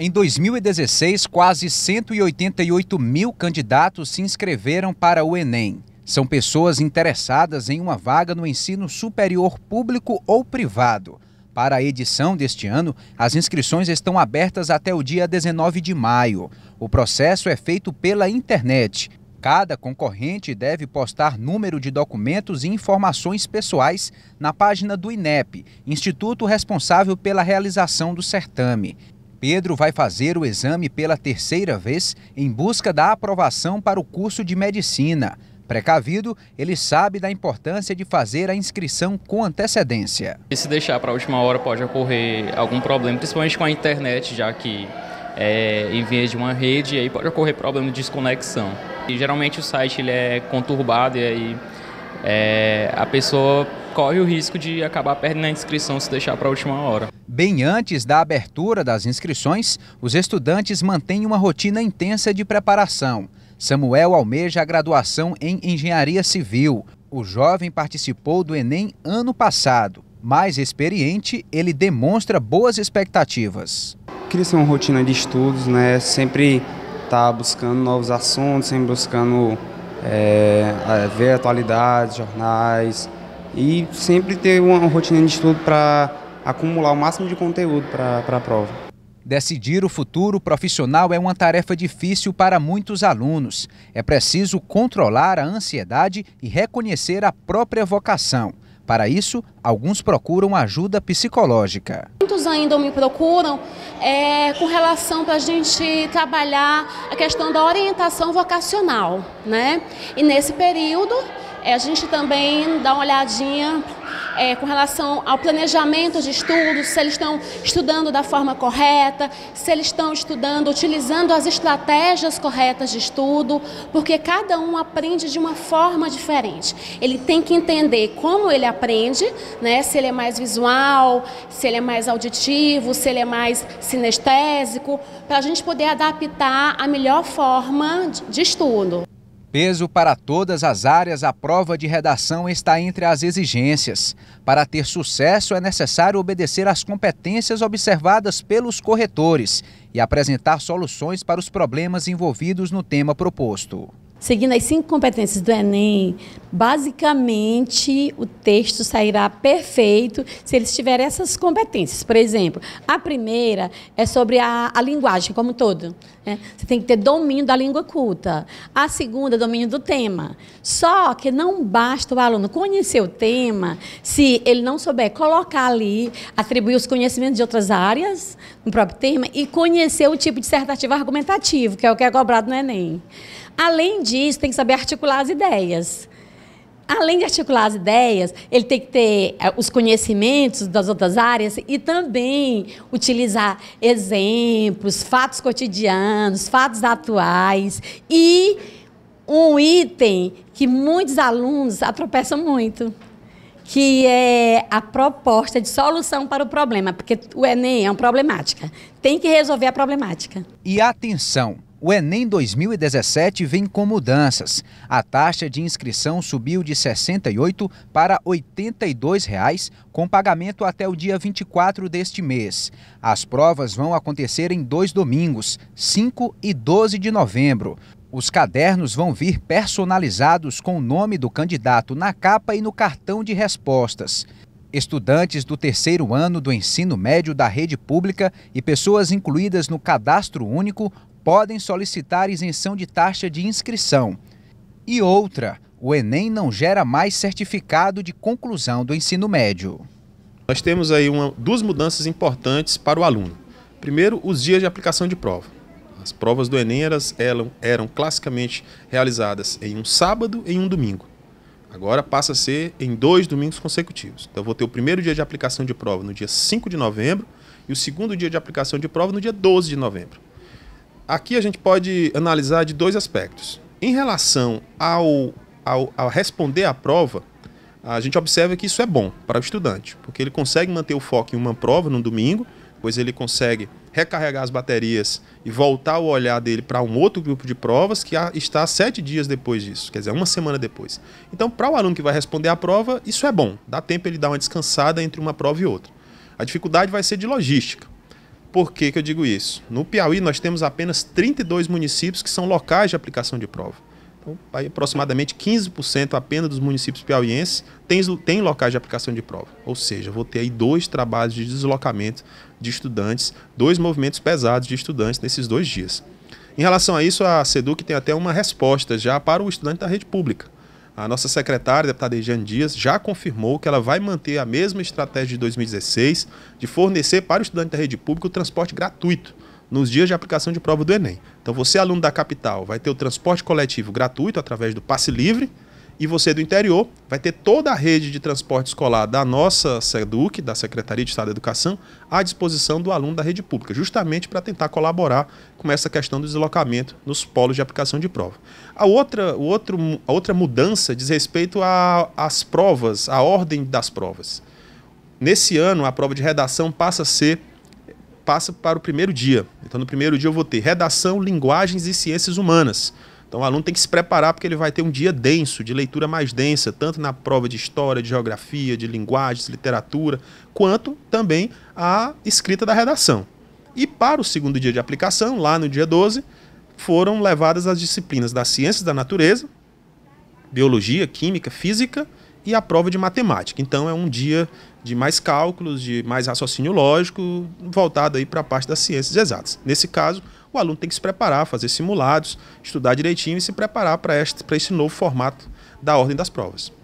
Em 2016, quase 188 mil candidatos se inscreveram para o Enem. São pessoas interessadas em uma vaga no ensino superior público ou privado. Para a edição deste ano, as inscrições estão abertas até o dia 19 de maio. O processo é feito pela internet. Cada concorrente deve postar número de documentos e informações pessoais na página do INEP, instituto responsável pela realização do certame. Pedro vai fazer o exame pela terceira vez em busca da aprovação para o curso de medicina. Precavido, ele sabe da importância de fazer a inscrição com antecedência. E se deixar para a última hora pode ocorrer algum problema, principalmente com a internet, já que é, em vez de uma rede, aí pode ocorrer problema de desconexão. E, geralmente o site ele é conturbado e aí é, a pessoa corre o risco de acabar perdendo a inscrição se deixar para a última hora. Bem antes da abertura das inscrições, os estudantes mantêm uma rotina intensa de preparação. Samuel almeja a graduação em Engenharia Civil. O jovem participou do Enem ano passado. Mais experiente, ele demonstra boas expectativas. Queria ser uma rotina de estudos, né? sempre estar tá buscando novos assuntos, sempre buscando é, ver atualidades, jornais e sempre ter uma rotina de estudo para acumular o máximo de conteúdo para a prova. Decidir o futuro profissional é uma tarefa difícil para muitos alunos. É preciso controlar a ansiedade e reconhecer a própria vocação. Para isso, alguns procuram ajuda psicológica. Muitos ainda me procuram é, com relação para a gente trabalhar a questão da orientação vocacional. Né? E nesse período, é, a gente também dá uma olhadinha é, com relação ao planejamento de estudos, se eles estão estudando da forma correta, se eles estão estudando, utilizando as estratégias corretas de estudo, porque cada um aprende de uma forma diferente. Ele tem que entender como ele aprende, né? se ele é mais visual, se ele é mais auditivo, se ele é mais sinestésico, para a gente poder adaptar a melhor forma de estudo. Peso para todas as áreas, a prova de redação está entre as exigências. Para ter sucesso, é necessário obedecer às competências observadas pelos corretores e apresentar soluções para os problemas envolvidos no tema proposto. Seguindo as cinco competências do Enem, basicamente o texto sairá perfeito se eles tiverem essas competências. Por exemplo, a primeira é sobre a, a linguagem como um todo. Né? Você tem que ter domínio da língua culta. A segunda, domínio do tema. Só que não basta o aluno conhecer o tema se ele não souber colocar ali, atribuir os conhecimentos de outras áreas no próprio tema e conhecer o tipo dissertativo argumentativo, que é o que é cobrado no Enem. Além disso, tem que saber articular as ideias. Além de articular as ideias, ele tem que ter eh, os conhecimentos das outras áreas e também utilizar exemplos, fatos cotidianos, fatos atuais e um item que muitos alunos atropeçam muito, que é a proposta de solução para o problema, porque o Enem é uma problemática. Tem que resolver a problemática. E atenção! O Enem 2017 vem com mudanças. A taxa de inscrição subiu de R$ 68 para R$ 82, reais, com pagamento até o dia 24 deste mês. As provas vão acontecer em dois domingos, 5 e 12 de novembro. Os cadernos vão vir personalizados com o nome do candidato na capa e no cartão de respostas. Estudantes do terceiro ano do ensino médio da rede pública e pessoas incluídas no cadastro único podem solicitar isenção de taxa de inscrição. E outra, o Enem não gera mais certificado de conclusão do ensino médio. Nós temos aí uma, duas mudanças importantes para o aluno. Primeiro, os dias de aplicação de prova. As provas do Enem elas, eram, eram classicamente realizadas em um sábado e um domingo. Agora passa a ser em dois domingos consecutivos. Então, eu vou ter o primeiro dia de aplicação de prova no dia 5 de novembro e o segundo dia de aplicação de prova no dia 12 de novembro aqui a gente pode analisar de dois aspectos. Em relação ao, ao responder à prova, a gente observa que isso é bom para o estudante, porque ele consegue manter o foco em uma prova no domingo, pois ele consegue recarregar as baterias e voltar o olhar dele para um outro grupo de provas que está sete dias depois disso, quer dizer, uma semana depois. Então, para o aluno que vai responder à prova, isso é bom, dá tempo ele dar uma descansada entre uma prova e outra. A dificuldade vai ser de logística, por que, que eu digo isso? No Piauí, nós temos apenas 32 municípios que são locais de aplicação de prova. Então, aí, aproximadamente 15% apenas dos municípios piauienses tem, tem locais de aplicação de prova. Ou seja, vou ter aí dois trabalhos de deslocamento de estudantes, dois movimentos pesados de estudantes nesses dois dias. Em relação a isso, a SEDUC tem até uma resposta já para o estudante da rede pública. A nossa secretária, deputada Ejane Dias, já confirmou que ela vai manter a mesma estratégia de 2016 de fornecer para o estudante da rede pública o transporte gratuito nos dias de aplicação de prova do Enem. Então, você, aluno da capital, vai ter o transporte coletivo gratuito através do passe livre, e você do interior vai ter toda a rede de transporte escolar da nossa SEDUC, da Secretaria de Estado da Educação, à disposição do aluno da rede pública, justamente para tentar colaborar com essa questão do deslocamento nos polos de aplicação de prova. A outra, o outro, a outra mudança diz respeito às provas, à ordem das provas. Nesse ano, a prova de redação passa a ser passa para o primeiro dia. Então, no primeiro dia eu vou ter redação, linguagens e ciências humanas. Então o aluno tem que se preparar porque ele vai ter um dia denso, de leitura mais densa, tanto na prova de história, de geografia, de linguagens, literatura, quanto também a escrita da redação. E para o segundo dia de aplicação, lá no dia 12, foram levadas as disciplinas das ciências da natureza, biologia, química, física e a prova de matemática. Então é um dia de mais cálculos, de mais raciocínio lógico, voltado aí para a parte das ciências exatas. Nesse caso, o aluno tem que se preparar, fazer simulados, estudar direitinho e se preparar para este, esse novo formato da ordem das provas.